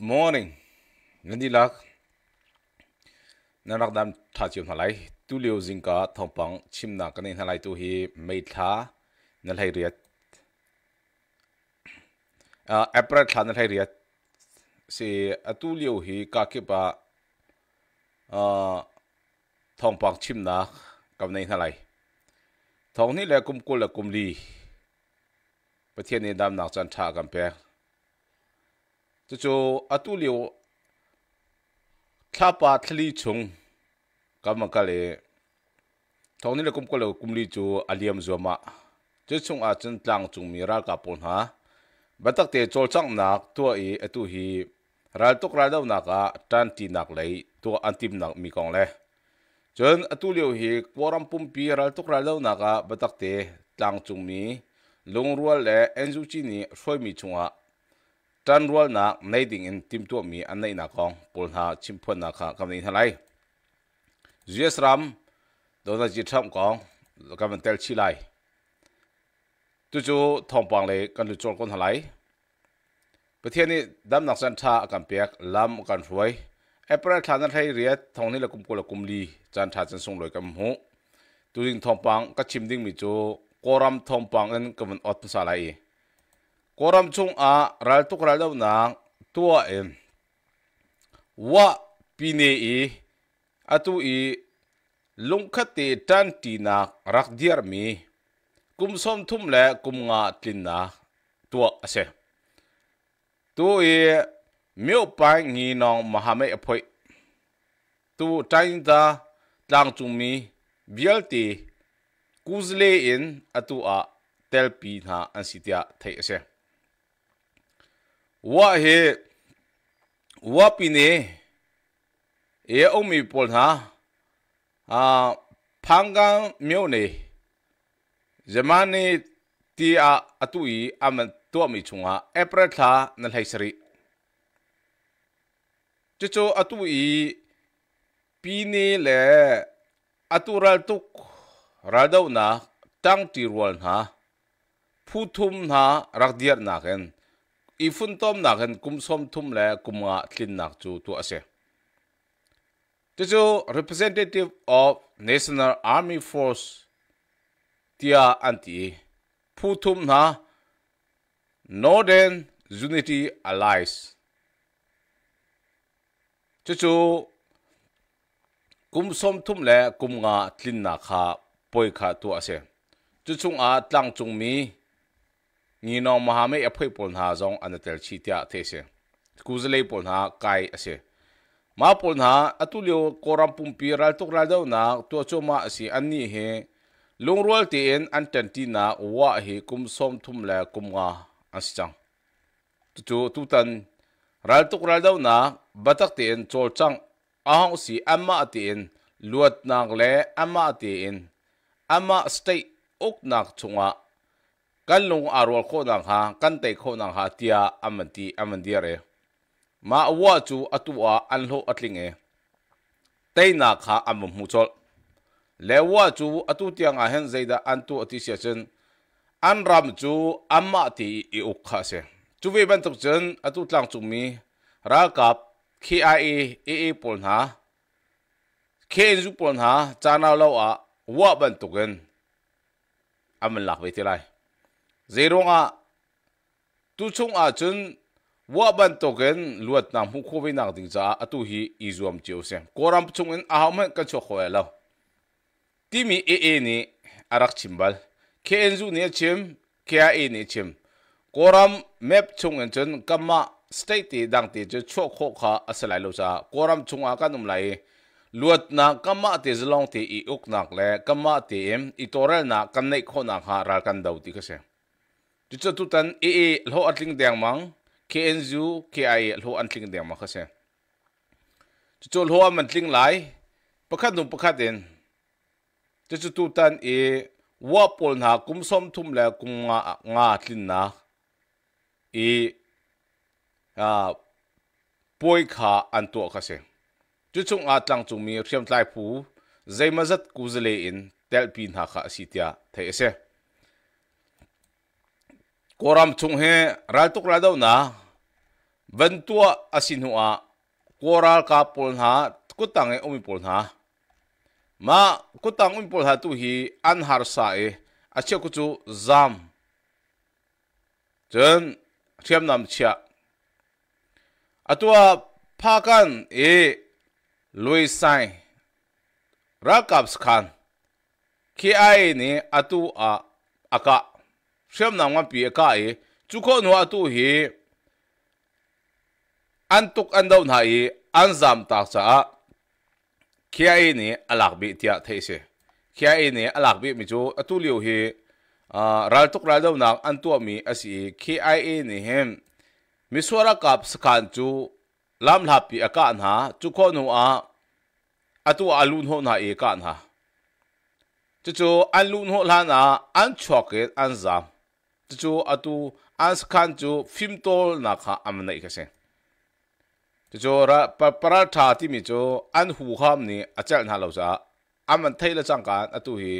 morning nandi lak narak dam tha chiam halai tu leo jing ka thompang chimna kanin halai tu hi mei tha na lai riat a apra tha na lai riat se atu leo hi ka ke pa a thompang chimna kam nei halai thong ni le kum ko la kum li pathian ni dam nak chan tha kam pe 这就阿杜流，他把他里从，干嘛干嘞？同你来公过来，公里就阿里姆做嘛，这从阿真当从米拉卡本哈，不得的做账那多伊阿杜伊，然后拉到那个单地那来，多安地那米讲嘞。จนอตุเลียวเฮกวรมปุ่มปีรัลตุกรัลเลวนากะบัตักเตตังจุงมีลงรัวและเอนซูจินีช่วยมีชงอะจันรัวนักในดิ่งอินทิมตัวมีอันในนักของปุลหาชิมพนนักขากำนี้ทะ้งลเยสรัมโดนจิตทำของกำลังเตลชิไลตุจูทองปังเลยกันดูจคนทั้งหลาประเทศนี้ดำนักสันทากันเปียกลำกันรวยเอปเปิลทานันไห้เรียดทองนี่ละกุมกุละกุมลีจันทาจันทรงลอยกันหูตุจิงทองปังก็ชิมดิ่งมีจูโกรัมทองปังนั้นกำมันอดภาษาไล koram chung a ral tuk ral dau na tua em wa pine i atu i lungkhate tan ti na rak diar mi kum som thum le kum nga tlin na tua ase tu i miu pai ngi nong mahame aphoi e tu tain da tlang chung mi bialti kuzle in atu a telpi na ansitia thei ase ဝါဟေဝါပိနေရေအုံမီပေါ်ဟာအာဖန်ကန်မြို့နေဇမနီတီအာအတူဤအမတော့မီချုံဟာအပရထလာနလှိုက်စရီကျချိုအတူဤပီနေလေအတူရလ်တုကရာဒေါနာတန်တီရဝလ်ဟာဖူထုမ်ဟာရက်ဒီယရနာခင်อีฟุนต้มหนักเห็นกุมส้มทุ่มและกุมอาทินหนักจูตัวเสียที่จู representative of National Army Force ที่อันที่ผู้ทุ่มนะ Northern Unity Allies ที่จูกุมส้มทุ่มและกุมอาทินหนักขาป่วยขาตัวเสียจุดชงอาตั้งจงมี ngi no mahame aphoi polna jong anatel chitia these kuzle polna kai ase ma polna atulio koram pumpi ral tok ral dau na to choma asi anni he lungrol te en antantina wa he kum som thum la kum nga asichang tu tu tutan ral tok ral dau na batak te en chol chang ahong si amma te en luat nang le amma te en amma state ok nak chunga กันลงอารวลโคนังฮะกันเตโคนังหาเตียอามันตีอามันเดียเรมาว่าจูอตัวอันโลอัตลิงเอเตนักฮะอามันมุจลเลว่าจูอตุเตียงอาเห็นใจดาอันตัวที่เสียจนอันรำจูอามาตีอีอุกฮะเซจูเวบันตุกจนอตุตลังจุมีรากับคีไอเอเอเอปนหาเคจุปนหาจานาลาวะว่าบันตุกันอามันหลักไปที่ไร zeronga tu chung a chun wa ban token luat nam hu khowei nak ding cha atu hi izuam chiu sem koram chung in ahme ka cho khoe lo timi e e ni arak chimbal ke enzu ni chim kya e ni chim koram map chung en chun kama state ti dang ti chu cho kho kha asalai lo cha koram chung a kanum lai luat na kama te zlong te i uk nak le kama te em itoral na kan nei kho na kha ra kan dau ti ka sem ticha tu tan e e lo atling dang mang KNU KI lo atling dang ma khase chu lo am atling lai pakhat nu pakhat en ticha tu tan e Wapol pol na kum som thum la kum nga nga tlin na e a poi kha an to khase chu chung a tlang chung mi riam tlai phu zaimazat kuzle in telpin ha kha sitia thai ase koram chung he raltuk radau na ventua asinua koral ka polna kutange umipolna ma kutang umipolha tu hi anhar sae acha kuchu zam jen thiam nam chia atua pakan e lui sai rakaps khan ki ai ni atu a aka ရှမ်နာဝပီကာအေจุคนว่าตู้ฮีอันตุกอันดาวนายอันจำตาสะขี้ไอ้นี่อลักบิที่เทเสขี้ไอ้นี่อลักบิมิจูอตุลิวฮีอ่ารัลตุกรัลดาวนักอันตัวมีอสีขี้ไอ้นี่เฮมมิสวรกับสกันจูลำลับปีอากาศหาจุคนว่าอตัวอลุนหนาเอกานหาจู่ๆอันลุนหนาอันช็อกเกตอันจำ chu atu ans khan chu phim tol na kha amna i kase chu ra para tha ti mi chu an hu ham ni achal na anh za aman thaila chang kan atu hi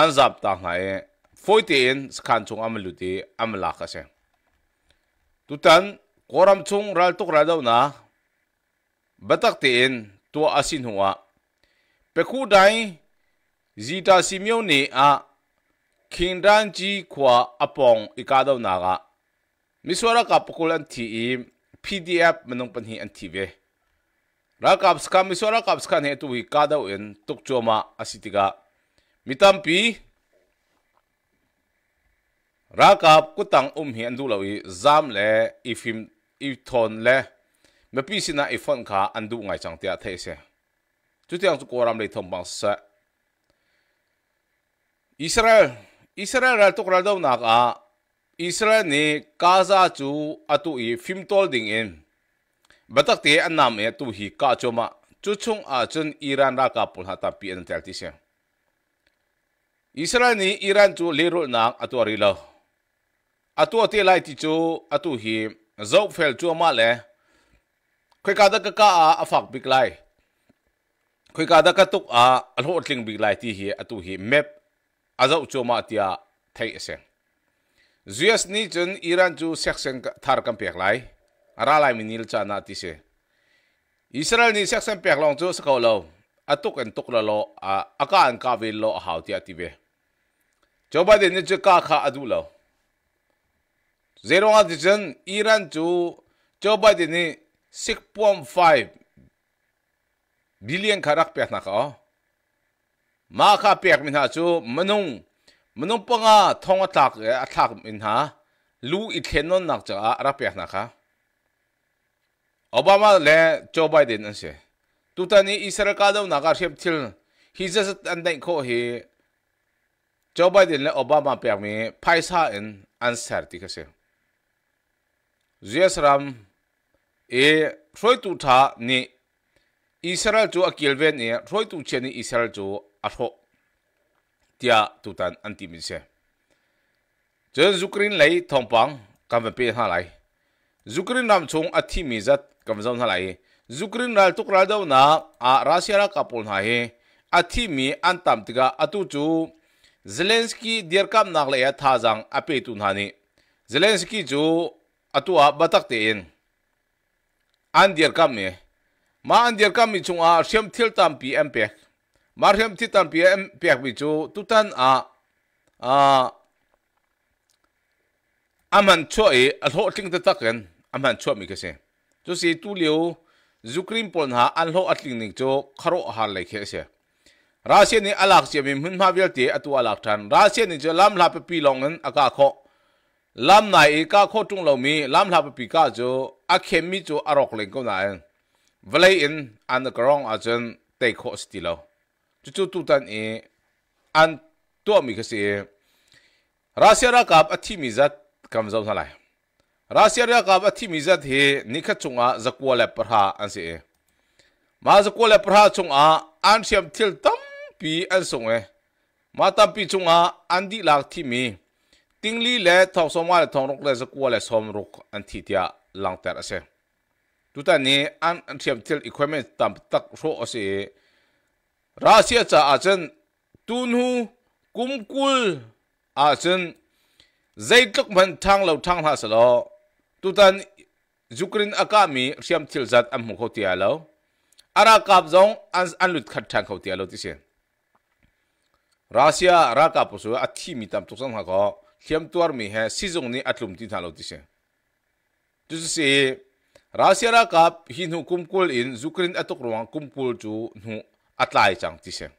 an zap ta ngai foitin khan chung gì? amla kase tutan koram chung ral tuk ra dau na batak tin tua asin huwa peku dai zita simyo ni à? ခင်ရန်ကြီးခွာအပောင်အကတော့နာကမစ္စရကပကူလန်တီအီ PDF မနုံပန်ဟီအန်တီဝေရာကပ်စကမစ္စရကပ်စကနေတူဟီကာဒောအင် တုကချိုမာအစီတီကမိတမ်ပီရာကပ်ကုတန်အုံဟီအန်ဒူလောဝီဇမ်လေအီဖင်အီထွန်လေမပီစနာအီဖွန်ခါအန်ဒူငိုင်ချန်တယာသေးဆေသူတျန်စကိုရမ်လေထုံပန်ဆာอิสราเอล Israel ra tuk ra đâu nạc Israel ni Gaza chu atu i phim tol ding in batak te an nam e tu hi ka choma chu chung a chun Iran ra ka pul hata pi an tel ti Israel ni Iran chu le rul nak atu ari lo atu te lai ti chu atu hi zau fel chu ma le khoi ka da ka ka a afak bik lai khoi ka da ka tuk a alho tling bik lai ti hi atu hi map azau choma tia thei seng zuas ni chun iran chu section thar kam pek lai ara lai minil cha na ti se israel ni section pek long chu sakau lo atuk en tuk la lo aka an ka ve lo hau ti ati be joe biden ni chu ka kha adu lo zero a dichen iran chu joe biden ni 6.5 billion kharak pek na ka မာခပက်မင်ဟာဆိုမနုံမနုံပငါထောင်းအတက်အတက်မင်ဟာလူအီထေနွန်နက်ချာအရပက်နခါအိုဘားမားလဲဂျိုဘိုင်ဒန်အန်ဆေတူတနီအစ္စရကာဒေါနာဂါရှက်တီလဟီဇတ်အန်ဒိုင်ခိုဟီဂျိုဘိုင်ဒန်လဲအိုဘားမားပက်မင်ဖိုင်ဆာအန်အန်ဆာတီခဆေဇီယစရမ်အေထရိုတူထာနီอิสราเอลจูอักิลเวนีรอยตุเชนีอิสราเอลจู atho tia tutan antimin se chen zukrin lei thompang kamve pe ha lai zukrin nam chung athi mi zat kamzon ha lai zukrin ral tuk ral dau na a russia ra kapol ha he athi mi antam tiga atu chu zelensky dir kam nak le ya tha jang ape tun ha ni zelensky chu atua batak te in an dir kam me ma an dir kam mi chung a shem thil tam pm pe Mariam ti tam pia em piak bi chu tu tan a a aman cho e a lo tling ta taken aman cho mi kese chu si tu liu zukrim pon ha an lo atling ning chu kharo har lai khe se rasia ni alak che mi hun ma vel ti atu alak than rasia ni chu lam la pe pi long an aka kho lam nai e ka kho tung lo mi lam la pe pi ka chu a khem mi chu arok leng ko na en vlei in an the krong a chen te kho sti chu tu tan e an to mi ka se russia ra kap athi mi zat kam zau sa lai russia ra kap athi mi zat he nikha chunga zakwa la parha an se ma zakwa la parha chunga an siam thil tam pi an song e ma tam pi chunga an di lak thi mi tingli le thau som wa le thong rok le zakwa le som rok an thi tia lang tar ase tu ta ni an an siam thil equipment tam tak ro ase Russia cha achen tunhu kumkul achen zaitluk man thang lo thang ha salo tutan Zukrin akami riam thil zat am ho tia lo ara kap zong an an lut khat thang ho tia lo ti se Russia ra ka pu su athi mi tam tuk sang ha ko khiam tuar mi he sizung ni atlum ti thalo ti se tu se Russia ra kap hin hu kumkul in Zukrin atok ruang kumkul chu nu at lai chang ti sem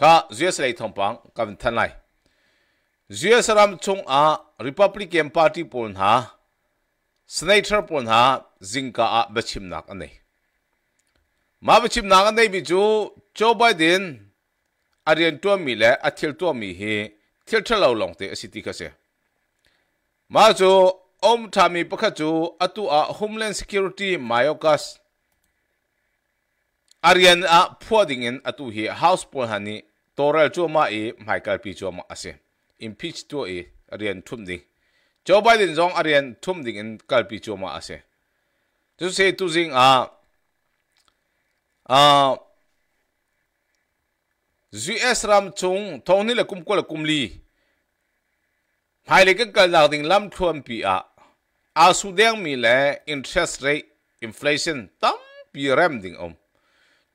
ka zues lei thom pang ka vin than lai zues ram chung a republican party pon ha senator pon ha zingka a bachim nak anei ma bachim nak anei bi chu joe biden arian to mi le athil to mi hi thil thalo long te asiti ka se ma chu om thami pakha chu atu a homeland security myokas arian a ah, phuading in atu hi house pol hani toral chu ma e michael p chu ma ase impeach tu e arian thum ding joe biden jong arian thum ding in kal p chu ma ase chu say tu zing a ah, a ah, us ram chung thongni la kum ko la kum li hai le ka kal ding lam thuam pi a a su deng mi le interest rate inflation tam pi ram ding om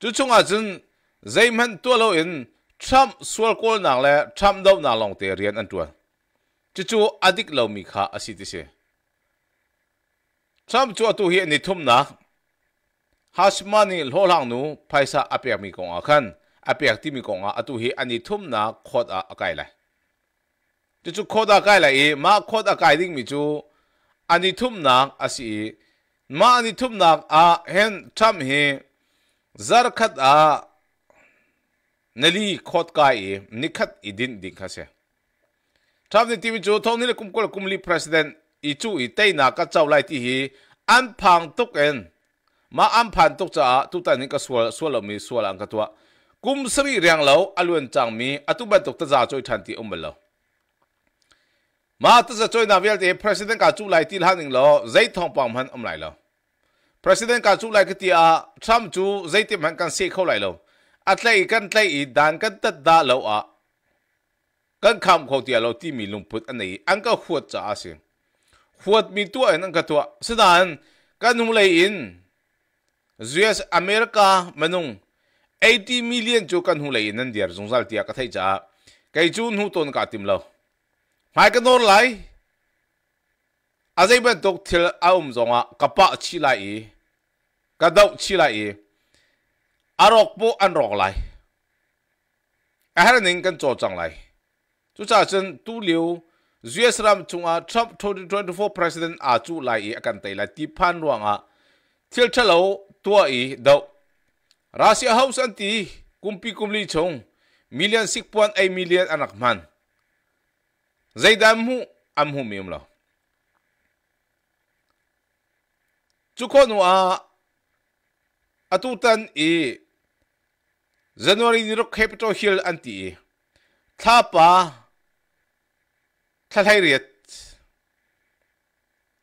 chú chung à chân dây mặn tua lâu in trăm suol cô nàng lẽ trăm đâu nàng lòng tiền riêng anh tuần chú chú adik lâu mi khá à xí tí xí trăm chú tu hiện ni thum nạc hasmani lô lang nu phải sa apiak mi công à khăn apiak ti mi công à atu hi ani thum na khot à cái lại chú chú khot à akai lại ma à cái ding mi chú anh ani thum na asi ma ani thum na à hen Trump hi zar khat a ah, nali khot kai e, ni khat idin ding kha se tham ni tv chu thong ni kum kol kum li president i chu i te na ka chau lai ti hi an phang tuk en ma an phan tuk cha tu ta ni ka swal swal mi swal ang ka tua kum sri riang lo aluen chang mi atu ban tuk ta za choi than ti um lo ma ta za choi na vel te president ka chu lai ti la ning lo zai thong pam han um lai lo president ka chu lai kiti a tham chu zaitim han kan se khau lai lo atlai kan tlai i dan kan tat da lo a kan kham khau tia lo ti mi lung put anei an ka khuat cha ase khuat mi tu an ka tu sidan kan hum lai in US America manung 80 million chu kan hu lai nan diar zungzal tia ka thai cha kai chu nu ton ka tim lo mai ka nor lai azai ban tok thil aum zonga kapa chi lai cái chỉ là gì? À, ăn cần lại, chú tu กระดกชิลาเออารอกปูอันรอกไหลอาหารนิ่งกันโจจังไหลจุจ้าจนตู้เลียว US Ram chung a Trump 2024 President a à chú lại i akan tai là ti phan ruang a thil lâu tua i do Russia House anti kumpi kumli chung million six point eight million anh em man Zaidam hu am hu mim lo chú con nu a atutan i January ni rok Capitol Hill anti i thapa thalhairiat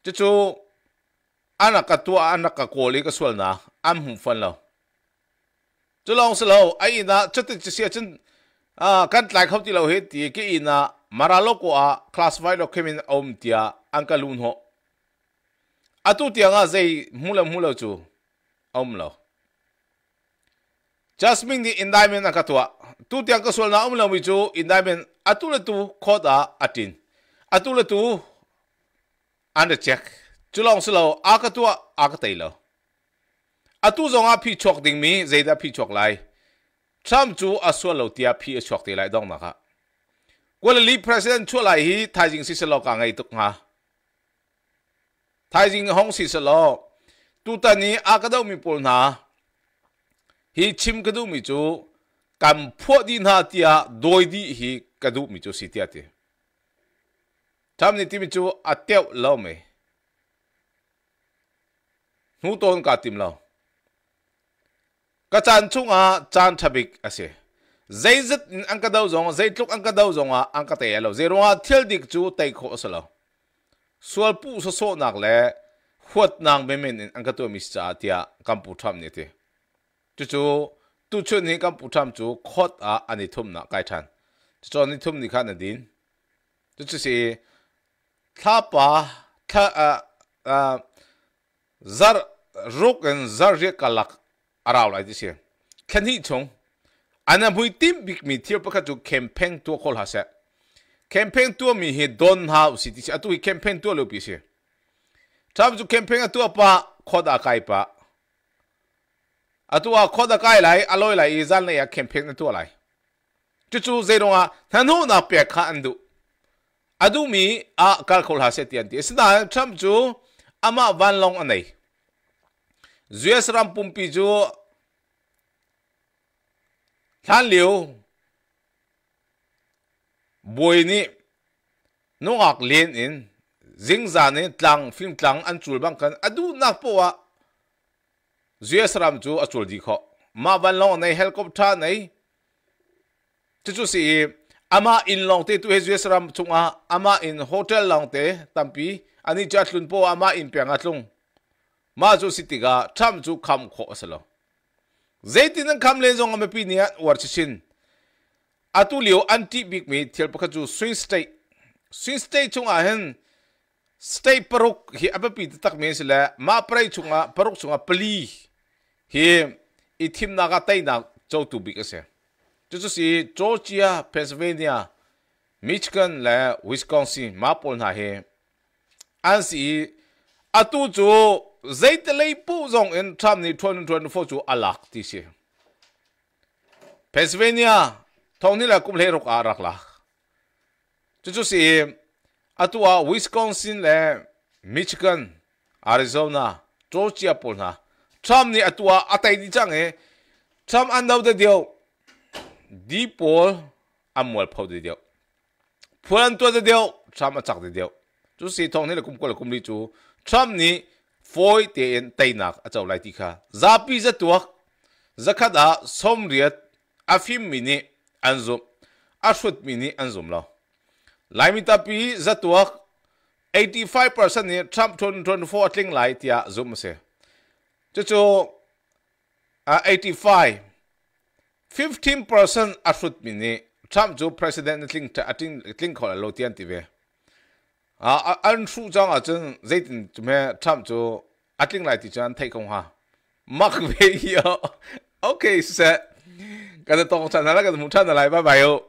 chu chu anak ka tua anak ka koli ka swalna am hum fan lo chu long se ai na chutin chia sia chin a kan tlai khop ti lo he ti ki ina maralo ko a classified lo kemin om tia ankalun ho atu tia nga zei mula mula chu om lo jasmine ni indaimen akatwa tu tiang kasol na umlo mi chu indaimen atule tu khoda atin atule tu under check chulong silo akatwa akatailo atu zonga phi chok ding mi zeida phi chok lai tram chu aswa lo tia phi chok te lai dong na kha kwala li president chu lai hi thajing si selo ka ngai tuk nga thajing hong si selo tu tani akadau mi pol na hi chim kadu mi chu kam phuo di na tia doi di hi kadu mi chu si tia ti tham ni ti mi chu ateu lo me nu ton ka tim lo ka chan chung a chan thabik ase zai zit an ka dau zong zai tluk an ka dau zong a an ka te lo zero a thil dik chu tai kho asalo sual pu so so nak le khot nang be men an ka to mi cha tia kam pu tham ni te chú chú tu chân hi cam putam chú khot à anh thum na cái thằng chú cho anh thum ni khăn là đến chú chú sĩ thà pa thà à à zar ruk and zar riết kalak arau lại chứ sĩ khen hi chung anh à, em hui tim big mi thiệp bắc chú campaign tua khol ha sẽ campaign tua mi hi don hao sĩ chứ atu hi campaign tua lưu bì sĩ Tham chú campaign tua pa khot à cái pa atua khoda kai lai aloi lai izal ne ya kempek na tu lai chu chu ze ronga thanu na pe kha andu adu mi a kal khol ha se tian ti sna tham chu ama van long anei zues ram pumpi chu than liu boi ni nongak len in zingza ne tlang film tlang an chul bang kan adu nak po wa zuesram chu achul di kho ma van long nei helicopter nei chu chu si ama in long te tu he zuesram chunga ama in hotel long te tampi ani chatlun po ama in pianga tlung ma chu sitiga tham chu kham kho asalo zaitin an kham le zong ame pi nia war chichin atu liu anti big me thiel pakha chu swing state swing state chunga hen state paruk hi abapi tak me sila ma prai chunga paruk chunga pli thì ít thim nào ga tai na cho tu bi ka se chu chu si georgia pennsylvania michigan la wisconsin mà bốn pol na he an si atu chu zait lei pu zong in tham ni 2024 chu alak ti se pennsylvania thong ni la kum le rok arak la chu chu si atua wisconsin le michigan arizona georgia bốn na Trump ni atua atai ni chang e Trump an dau de dio di pol amwal phau de dio phulan tua de dio Trump achak de dio Chú si thong ni la kum ko la kum li chu Trump ni foi te en tainak achau lai ti kha zapi za tuak zakhada somriat afim mini anzum ashut mini anzum lo laimita pi za tuak 85% ni Trump 2024 atling lai tia zoom se 就就啊，eighty five，fifteen percent 啊，说不定呢。差不多，president link 啊，link link 起来落地安得呗？啊，安安处长啊，真最近准备差不多啊，link 来得就安太空哈，冇去没有？OK set，噶就到共产党啦，噶就共产党来拜拜哟。